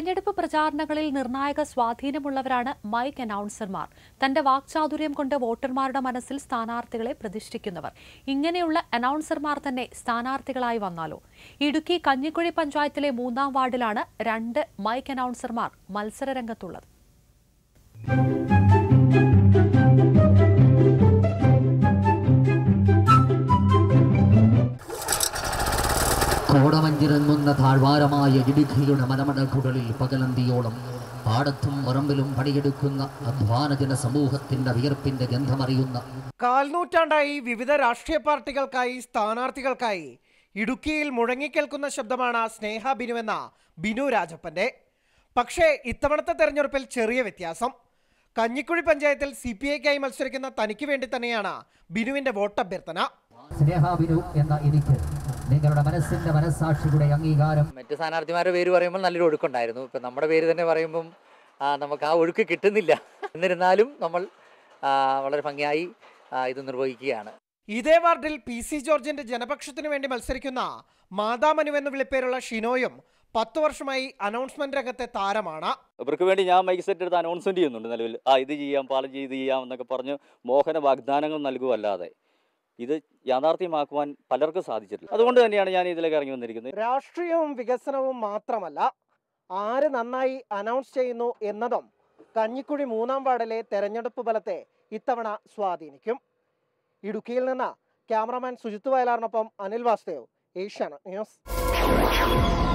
തെരഞ്ഞെടുപ്പ് പ്രചാരണങ്ങളിൽ നിർണായക സ്വാധീനമുള്ളവരാണ് മൈക്ക് അനൗൺസർമാർ തന്റെ വാക്ചാതുര്യം കൊണ്ട് വോട്ടർമാരുടെ മനസ്സിൽ സ്ഥാനാർത്ഥികളെ പ്രതിഷ്ഠിക്കുന്നവർ ഇങ്ങനെയുള്ള അനൗൺസർമാർ തന്നെ സ്ഥാനാർത്ഥികളായി വന്നാലോ ഇടുക്കി കഞ്ഞിക്കുഴി പഞ്ചായത്തിലെ മൂന്നാം വാർഡിലാണ് രണ്ട് മൈക്ക് അനൗൺസർമാർ മത്സരരംഗത്തുള്ളത് കോടമഞ്ഞിറങ്ങുന്ന താഴ്വാരമായ ഇടുക്കിയുടെ മലമടക്കുകളിൽ പകലന്തിയോളം പാടത്തും പറമ്പിലും പണിയെടുക്കുന്ന അധ്വാനജന സമൂഹത്തിന്റെ വിയർപ്പിന്റെ ഗന്ധമറിയുന്ന കാൽനൂറ്റാണ്ടായി വിവിധ രാഷ്ട്രീയ പാർട്ടികൾക്കായി സ്ഥാനാർത്ഥികൾക്കായി ഇടുക്കിയിൽ മുഴങ്ങിക്കേൽക്കുന്ന ശബ്ദമാണ് സ്നേഹ ബിനുവെന്ന ബിനു രാജപ്പന്റെ പക്ഷേ ഇത്തവണത്തെ തെരഞ്ഞെടുപ്പിൽ ചെറിയ വ്യത്യാസം കഞ്ഞിക്കുഴി പഞ്ചായത്തിൽ സി പി ഐക്കായി മത്സരിക്കുന്ന തനിക്ക് വേണ്ടി തന്നെയാണ് ബിനുവിന്റെ വോട്ടഭ്യർത്ഥന സ്നേഹ ബിനു എന്ന എനിക്ക് നിങ്ങളുടെ മനസ്സിന്റെ മനസ്സാക്ഷിയുടെ അംഗീകാരം മറ്റു സ്ഥാനാർത്ഥിമാരുടെ പേര് പറയുമ്പോൾ നല്ലൊരു ഒഴുക്കുണ്ടായിരുന്നു ഇപ്പൊ നമ്മുടെ പേര് തന്നെ പറയുമ്പം നമുക്ക് ആ ഒഴുക്ക് കിട്ടുന്നില്ല എന്നിരുന്നാലും നമ്മൾ വളരെ ഭംഗിയായി ഇത് നിർവഹിക്കുകയാണ് ഇതേ വാർഡിൽ പി സി ജോർജിന്റെ ജനപക്ഷത്തിനു വേണ്ടി മത്സരിക്കുന്ന മാതാമനു എന്ന് വിളിപ്പേരുള്ള ഷിനോയും പത്ത് വർഷമായി അനൗൺസ്മെന്റ് രംഗത്തെ താരമാണ് ഇവർക്ക് വേണ്ടി ഞാൻ മൈക്ക് സെറ്റ് എടുത്ത് അനൗൺസ്മെന്റ് ചെയ്യുന്നുണ്ട് നിലവിൽ ആ ഇത് ചെയ്യാം പാലം ചെയ്ത് ചെയ്യാം എന്നൊക്കെ പറഞ്ഞ് മോഹന വാഗ്ദാനങ്ങൾ നൽകുമല്ലാതെ ഇത് യാഥാർത്ഥ്യമാക്കുവാൻ പലർക്കും സാധിച്ചിട്ടില്ല അതുകൊണ്ട് തന്നെയാണ് ഞാൻ ഇതിലേക്ക് ഇറങ്ങി വന്നിരിക്കുന്നത് രാഷ്ട്രീയവും വികസനവും മാത്രമല്ല ആര് നന്നായി അനൗൺസ് ചെയ്യുന്നു എന്നതും കഞ്ഞിക്കുഴി മൂന്നാം വാർഡിലെ തെരഞ്ഞെടുപ്പ് ഫലത്തെ ഇത്തവണ സ്വാധീനിക്കും ഇടുക്കിയിൽ നിന്ന് ക്യാമറമാൻ സുജിത് വയലാറിനൊപ്പം അനിൽ വാസുദേവ് ഏഷ്യാനെറ്റ് ന്യൂസ്